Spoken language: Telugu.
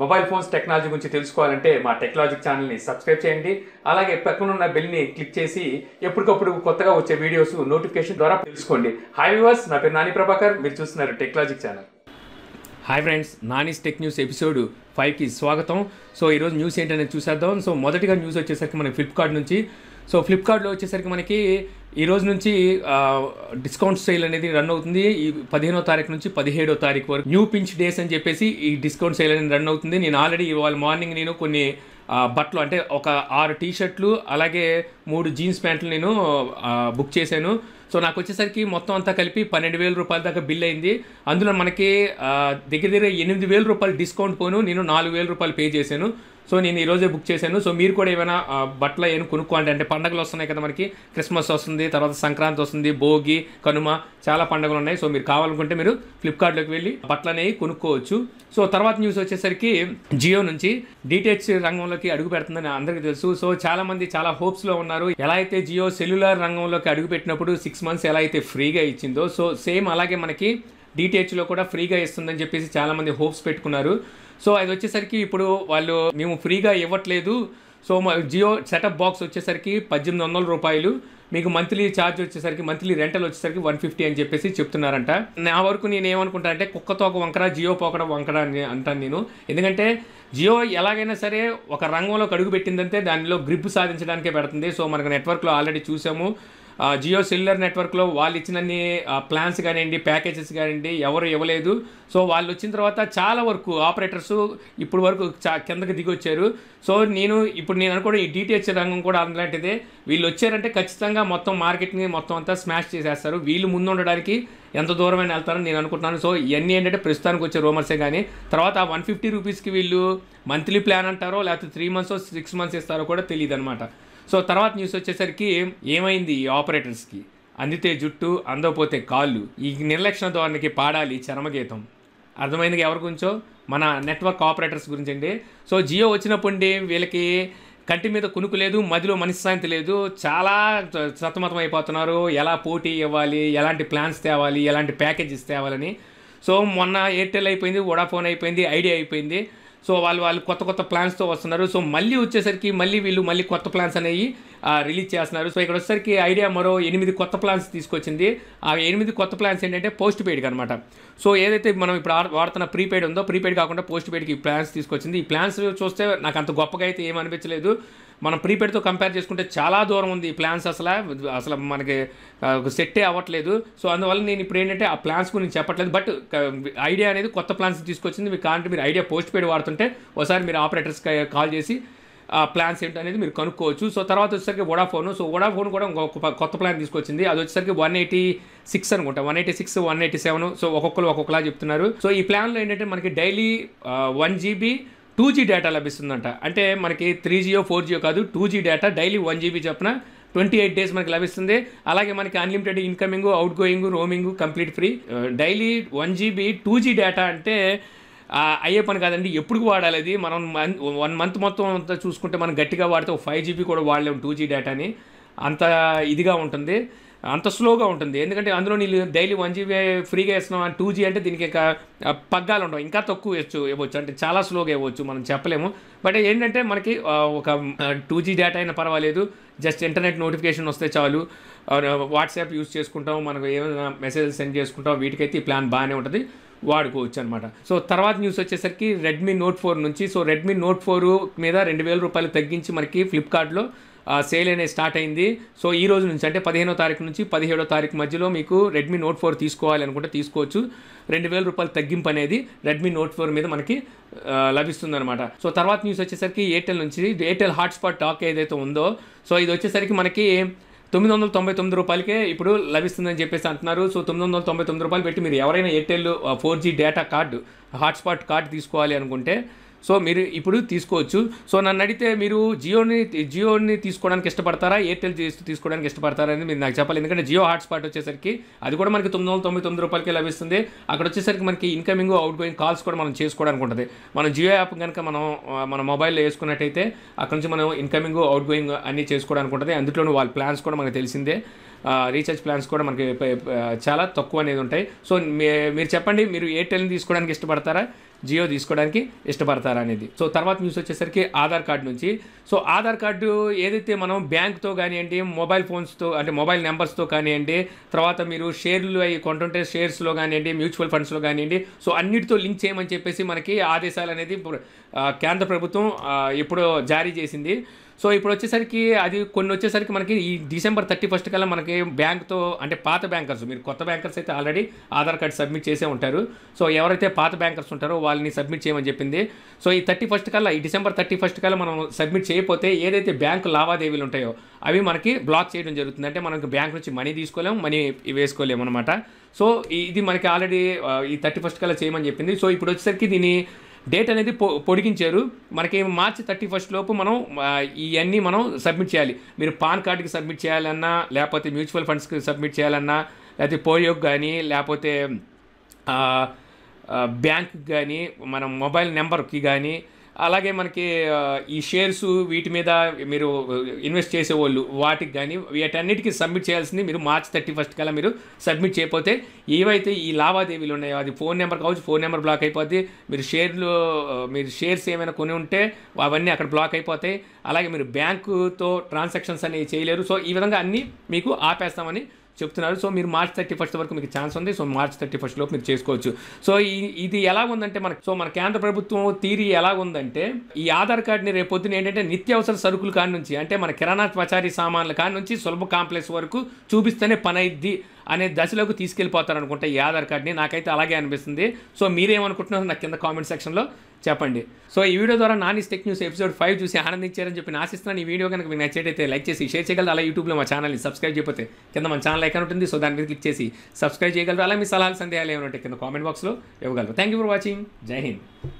మొబైల్ ఫోన్స్ టెక్నాలజీ గురించి తెలుసుకోవాలంటే మా టెక్నాలజీ ఛానల్ని సబ్స్క్రైబ్ చేయండి అలాగే పక్కన ఉన్న బెల్ని క్లిక్ చేసి ఎప్పటికప్పుడు కొత్తగా వచ్చే వీడియోస్ నోటిఫికేషన్ ద్వారా తెలుసుకోండి హాయ్ వ్యూవర్స్ నా పేరు నాని ప్రభాకర్ మీరు చూస్తున్నారు టెక్నాలజిక్ ఛానల్ హాయ్ ఫ్రెండ్స్ నానీస్ టెక్ న్యూస్ ఎపిసోడ్ ఫైవ్కి స్వాగతం సో ఈరోజు న్యూస్ ఏంటనేది చూసేద్దాం సో మొదటిగా న్యూస్ వచ్చేసరికి మనం ఫ్లిప్కార్ట్ నుంచి సో ఫ్లిప్కార్ట్లో వచ్చేసరికి మనకి ఈ రోజు నుంచి డిస్కౌంట్ సేల్ అనేది రన్ అవుతుంది ఈ పదిహేనో తారీఖు నుంచి పదిహేడో తారీఖు వరకు న్యూ పించ్ డేస్ అని చెప్పేసి ఈ డిస్కౌంట్ సేల్ అనేది రన్ అవుతుంది నేను ఆల్రెడీ ఇవాళ మార్నింగ్ నేను కొన్ని బట్టలు అంటే ఒక ఆరు టీ షర్ట్లు అలాగే మూడు జీన్స్ ప్యాంట్లు నేను బుక్ చేశాను సో నాకు వచ్చేసరికి మొత్తం అంతా కలిపి పన్నెండు వేల రూపాయల దాకా బిల్ అయింది అందులో మనకి దగ్గర దగ్గర ఎనిమిది వేల రూపాయలు డిస్కౌంట్ పోను నేను నాలుగు వేల రూపాయలు పే చేశాను సో నేను ఈరోజే బుక్ చేశాను సో మీరు కూడా ఏమైనా బట్టలు ఏమైనా కొనుక్కోండి అంటే పండగలు వస్తున్నాయి కదా మనకి క్రిస్మస్ వస్తుంది తర్వాత సంక్రాంతి వస్తుంది భోగి కనుమ చాలా పండుగలు ఉన్నాయి సో మీరు కావాలనుకుంటే మీరు ఫ్లిప్కార్ట్లోకి వెళ్ళి బట్టలు అనేవి కొనుక్కోవచ్చు సో తర్వాత న్యూస్ వచ్చేసరికి జియో నుంచి డీటెయిల్స్ రంగంలోకి అడుగు పెడుతుందని అందరికీ తెలుసు సో చాలా మంది చాలా హోప్స్లో ఉన్నారు ఎలా అయితే జియో సెల్యులార్ రంగంలోకి అడుగు పెట్టినప్పుడు సిక్స్ మంత్స్ ఎలా అయితే ఫ్రీగా ఇచ్చిందో సో సేమ్ అలాగే మనకి డిటిహెచ్లో కూడా ఫ్రీగా ఇస్తుందని చెప్పేసి చాలామంది హోప్స్ పెట్టుకున్నారు సో అది వచ్చేసరికి ఇప్పుడు వాళ్ళు మేము ఫ్రీగా ఇవ్వట్లేదు సో మా జియో సెటప్ బాక్స్ వచ్చేసరికి పద్దెనిమిది వందల రూపాయలు మీకు మంత్లీ ఛార్జ్ వచ్చేసరికి మంత్లీ రెంటల్ వచ్చేసరికి వన్ ఫిఫ్టీ అని చెప్పేసి చెప్తున్నారంట నా వరకు నేను ఏమనుకుంటా అంటే కుక్కతోక వంకర జియో పోకడ వంకర అని అంటాను నేను ఎందుకంటే జియో ఎలాగైనా సరే ఒక రంగంలోకి అడుగు పెట్టిందంటే దానిలో గ్రిప్ సాధించడానికే పెడుతుంది సో మనకు నెట్వర్క్లో ఆల్రెడీ చూసాము జియో సెల్యులర్ నెట్వర్క్లో వాళ్ళు ఇచ్చినన్ని ప్లాన్స్ కానివ్వండి ప్యాకేజెస్ కానివ్వండి ఎవరు ఇవ్వలేదు సో వాళ్ళు వచ్చిన తర్వాత చాలా వరకు ఆపరేటర్స్ ఇప్పుడు వరకు చా కిందకి దిగొచ్చారు సో నేను ఇప్పుడు నేను అనుకోవడం ఈ డీటెయిల్స్ రంగం కూడా అందులాంటిదే వీళ్ళు వచ్చారంటే ఖచ్చితంగా మొత్తం మార్కెట్ని మొత్తం అంతా స్మాష్ చేసేస్తారు వీళ్ళు ముందు ఉండడానికి ఎంత దూరమైన వెళ్తారని నేను అనుకుంటున్నాను సో ఇవన్నీ ఏంటంటే ప్రస్తుతానికి వచ్చే రూమర్సే కానీ తర్వాత ఆ వన్ ఫిఫ్టీ రూపీస్కి వీళ్ళు మంత్లీ ప్లాన్ అంటారో లేకపోతే త్రీ మంత్స్ సిక్స్ మంత్స్ ఇస్తారో కూడా తెలియదు అనమాట సో తర్వాత న్యూస్ వచ్చేసరికి ఏమైంది ఈ ఆపరేటర్స్కి అందితే జుట్టు అందకపోతే కాళ్ళు ఈ నిర్లక్ష్య ధోరణికి పాడాలి చరమగీతం అర్థమైంది ఎవరి గురించో మన నెట్వర్క్ ఆపరేటర్స్ గురించి అండి సో జియో వచ్చినప్పుడు వీళ్ళకి కంటి మీద కునుకు లేదు మదిలో మనశ్శాంతి లేదు చాలా సతమతం అయిపోతున్నారు ఎలా పోటీ ఇవ్వాలి ఎలాంటి ప్లాన్స్ తేవాలి ఎలాంటి ప్యాకేజెస్ తేవాలని సో మొన్న ఎయిర్టెల్ అయిపోయింది వొడాఫోన్ అయిపోయింది ఐడియా అయిపోయింది సో వాళ్ళు వాళ్ళు కొత్త కొత్త ప్లాన్స్తో వస్తున్నారు సో మళ్ళీ వచ్చేసరికి మళ్ళీ వీళ్ళు మళ్ళీ కొత్త ప్లాన్స్ అనేవి రిలీజ్ చేస్తున్నారు సో ఇక్కడ వచ్చేసరికి ఐడియా మరో ఎనిమిది కొత్త ప్లాన్స్ తీసుకొచ్చింది ఆ ఎనిమిది కొత్త ప్లాన్స్ ఏంటంటే పోస్ట్ పెయిడ్ అనమాట సో ఏదైతే మనం ఇప్పుడు వాడుతున్న ప్రీపెయిడ్ ఉందో ప్రీపెయిడ్ కాకుండా పోస్ట్ పెయిడ్కి ప్లాన్స్ తీసుకొచ్చింది ఈ ప్లాన్స్ చూస్తే నాకు అంత గొప్పగా అయితే ఏమనిపించలేదు మనం ప్రీపెయిడ్తో కంపేర్ చేసుకుంటే చాలా దూరం ఉంది ఈ ప్లాన్స్ అసలు అసలు మనకి సెట్టే అవ్వట్లేదు సో అందువల్ల నేను ఇప్పుడు ఏంటంటే ఆ ప్లాన్స్ గురించి చెప్పట్లేదు బట్ ఐడియా అనేది కొత్త ప్లాన్స్ తీసుకొచ్చింది మీకు కాంటే మీరు ఐడియా పోస్ట్ పెయిడ్ వాడుతుంటే ఒకసారి మీరు ఆపరేటర్స్ కాల్ చేసి ఆ ప్లాన్స్ ఏంటనేది అనేది మీరు కనుక్కోవచ్చు సో తర్వాత వచ్చేసరికి వడాఫోన్ సో వడాఫోన్ కూడా ఇంకొక కొత్త ప్లాన్ తీసుకొచ్చింది అది వచ్చేసరికి వన్ ఎయిటీ సిక్స్ అనుకుంటా one eighty six one eighty seven so ఒక్కొక్కరు ఒక్కొక్కలా చెప్తున్నారు సో ఈ ప్లాన్లో ఏంటంటే మనకి daily one GB two G data లభిస్తుందంట అంటే మనకి త్రీ జియో ఫోర్ జియో కాదు two G data daily one GB చొప్పున ట్వంటీ ఎయిట్ డేస్ మనకి లభిస్తుంది అలాగే మనకి unlimited incoming outgoing roaming complete free daily one GB two G data అంటే అయ్యే పని కాదండి ఎప్పుడు వాడాలి అది మనం వన్ మంత్ మొత్తం అంతా చూసుకుంటే మనం గట్టిగా వాడితే ఫైవ్ జీబీ కూడా వాడలేము టూ జీ డేటాని అంత ఇదిగా ఉంటుంది అంత స్లోగా ఉంటుంది ఎందుకంటే అందులో నీళ్ళు డైలీ వన్ జీబీ ఫ్రీగా అని టూ జీ అంటే దీనికి పగ్గాలు ఉండవు ఇంకా తక్కువ ఇవ్వచ్చు ఇవ్వచ్చు అంటే చాలా స్లోగా ఇవ్వచ్చు మనం చెప్పలేము బట్ ఏంటంటే మనకి ఒక టూ జీ డేటా అయినా పర్వాలేదు జస్ట్ ఇంటర్నెట్ నోటిఫికేషన్ వస్తే చాలు వాట్సాప్ యూస్ చేసుకుంటాం మనకు ఏమైనా మెసేజ్ సెండ్ చేసుకుంటాం వీటికైతే ఈ ప్లాన్ బాగానే ఉంటుంది వాడుకోవచ్చు అనమాట సో తర్వాత న్యూస్ వచ్చేసరికి రెడ్మీ నోట్ ఫోర్ నుంచి సో రెడ్మీ నోట్ ఫోర్ మీద రెండు వేల రూపాయలు తగ్గించి మనకి ఫ్లిప్కార్ట్లో సేల్ అనేది స్టార్ట్ అయింది సో ఈ రోజు నుంచి అంటే పదిహేనో తారీఖు నుంచి పదిహేడో తారీఖు మధ్యలో మీకు రెడ్మీ నోట్ ఫోర్ తీసుకోవాలి అనుకుంటే తీసుకోవచ్చు రెండు వేల రూపాయల తగ్గింపు అనేది రెడ్మీ నోట్ ఫోర్ మీద మనకి లభిస్తుందన్నమాట సో తర్వాత న్యూస్ వచ్చేసరికి ఎయిర్టెల్ నుంచి ఎయిర్టెల్ హాట్స్పాట్ టాక్ ఏదైతే ఉందో సో ఇది వచ్చేసరికి మనకి తొమ్మిది వందల తొంభై తొమ్మిది రూపాయలకే ఇప్పుడు లభిస్తుందని చెప్పేసి అంటున్నారు సో తొమ్మిది వందల తొంభై తొమ్మిది రూపాయలు పెట్టి మీరు ఎవరైనా Airtel four G data card hotspot card తీసుకోవాలి అనుకుంటే సో మీరు ఇప్పుడు తీసుకోవచ్చు సో నన్ను అడిగితే మీరు జియోని జియోని తీసుకోవడానికి ఇష్టపడతారా ఎయిర్టెల్ తీసుకోవడానికి ఇష్టపడతారా అని మీరు నాకు చెప్పాలి ఎందుకంటే జియో హాట్స్పాట్ వచ్చేసరికి అది కూడా మనకి తొమ్మిది వందల తొంభై తొమ్మిది రూపాయలకి లభిస్తుంది అక్కడ వచ్చేసరికి మనకి ఇన్కమింగ్ అవుట్ గోయింగ్ కాల్స్ కూడా మనం చేసుకోవడానికి ఉంటుంది మనం జియో యాప్ కనుక మనం మన మొబైల్లో వేసుకున్నట్టయితే అక్కడ నుంచి మనం ఇన్కమింగ్ అవుట్ గోయింగ్ అన్నీ చేసుకోవడానికి ఉంటుంది అందులోనూ వాళ్ళ ప్లాన్స్ కూడా మనకు తెలిసిందే రీఛార్జ్ ప్లాన్స్ కూడా మనకి చాలా తక్కువ అనేది ఉంటాయి సో మీరు చెప్పండి మీరు ఎయిర్టెల్ని తీసుకోవడానికి ఇష్టపడతారా జియో తీసుకోవడానికి ఇష్టపడతారనేది సో తర్వాత న్యూస్ వచ్చేసరికి ఆధార్ కార్డు నుంచి సో ఆధార్ కార్డు ఏదైతే మనం బ్యాంక్తో కానివ్వండి మొబైల్ ఫోన్స్తో అంటే మొబైల్ నెంబర్స్తో కానివ్వండి తర్వాత మీరు షేర్లు అవి కొంటుంటే షేర్స్లో కానివ్వండి మ్యూచువల్ ఫండ్స్లో కానివ్వండి సో అన్నిటితో లింక్ చేయమని చెప్పేసి మనకి ఆదేశాలు అనేది కేంద్ర ప్రభుత్వం ఇప్పుడు జారీ చేసింది సో ఇప్పుడు వచ్చేసరికి అది కొన్ని వచ్చేసరికి మనకి ఈ డిసెంబర్ థర్టీ ఫస్ట్ కల్లా మనకి బ్యాంక్తో అంటే పాత బ్యాంకర్స్ మీరు కొత్త బ్యాంకర్స్ అయితే ఆల్రెడీ ఆధార్ కార్డు సబ్మిట్ చేసే ఉంటారు సో ఎవరైతే పాత బ్యాంకర్స్ ఉంటారో వాళ్ళని సబ్మిట్ చేయమని చెప్పింది సో ఈ థర్టీ ఫస్ట్ కల్లా ఈ డిసెంబర్ థర్టీ ఫస్ట్ కల్లా మనం సబ్మిట్ చేయకపోతే ఏదైతే బ్యాంకు లావాదేవీలు ఉంటాయో అవి మనకి బ్లాక్ చేయడం జరుగుతుంది అంటే మనకి బ్యాంక్ నుంచి మనీ తీసుకోలేము మనీ వేసుకోలేము అనమాట సో ఇది మనకి ఆల్రెడీ ఈ థర్టీ ఫస్ట్ కల్లా చేయమని చెప్పింది సో ఇప్పుడు వచ్చేసరికి దీన్ని డేట్ అనేది పొ పొడిగించారు మనకి మార్చి థర్టీ ఫస్ట్ లోపు మనం ఇవన్నీ మనం సబ్మిట్ చేయాలి మీరు పాన్ కార్డుకి సబ్మిట్ చేయాలన్నా లేకపోతే మ్యూచువల్ ఫండ్స్కి సబ్మిట్ చేయాలన్నా లేకపోతే పోలియోకి కానీ లేకపోతే బ్యాంక్కి కానీ మన మొబైల్ నెంబర్కి కానీ అలాగే మనకి ఈ షేర్స్ వీటి మీద మీరు ఇన్వెస్ట్ చేసేవాళ్ళు వాటికి కానీ వీటన్నిటికీ సబ్మిట్ చేయాల్సింది మీరు మార్చ్ థర్టీ ఫస్ట్ కల్లా మీరు సబ్మిట్ చేయకపోతే ఏవైతే ఈ లావాదేవీలు ఉన్నాయో అది ఫోన్ నెంబర్ కావచ్చు ఫోన్ నెంబర్ బ్లాక్ అయిపోతే మీరు షేర్లు మీరు షేర్స్ ఏమైనా కొని ఉంటే అవన్నీ అక్కడ బ్లాక్ అయిపోతాయి అలాగే మీరు బ్యాంకుతో ట్రాన్సాక్షన్స్ అనేవి చేయలేరు సో ఈ విధంగా అన్నీ మీకు ఆపేస్తామని చెప్తున్నారు సో మీరు మార్చ్ థర్టీ ఫస్ట్ వరకు మీకు ఛాన్స్ ఉంది సో మార్చ్ థర్టీ ఫస్ట్ లోపు మీరు చేసుకోవచ్చు సో ఈ ఇది ఎలా ఉందంటే మనకి సో మన కేంద్ర ప్రభుత్వం తీరి ఎలా ఉందంటే ఈ ఆధార్ కార్డుని రేపొద్దున ఏంటంటే నిత్యావసర సరుకులు కాడి నుంచి అంటే మన కిరాణా పచారీ సామాన్ల కాడి నుంచి సులభ కాంప్లెక్స్ వరకు చూపిస్తేనే పని అనే దశలోకి తీసుకెళ్ళిపోతారనుకుంటా ఈ ఆధార్ కార్డ్ని నాకైతే అలాగే అనిపిస్తుంది సో మీరేమనుకుంటున్నారో నాకు కింద కామెంట్ సెక్షన్లో చెప్పండి సో ఈ వీడియో ద్వారా నాన్ టెక్ న్యూస్ ఎపిసోడ్ ఫైవ్ చూసి ఆనందించారని చెప్పి ఆశిస్తున్నాను ఈ వీడియో కనుక మీకు నచ్చేటైతే లైక్ చేసి షేర్ చేయగలరు అలా యూట్యూబ్లో మా ఛానల్ని సబ్స్క్రైబ్ చేయకపోతే కింద మన ఛానల్ ఐకాన్ ఉంటుంది సో దాని మీద క్లిక్ చేసి సబ్స్క్రైబ్ చేయగలరు అలా మీ సలహాలు సందేహాలు ఏమైనా కింద కామెంట్ బాక్స్లో ఇవ్వగలరు థ్యాంక్ యూ ఫర్ వాచింగ్ జై హింద్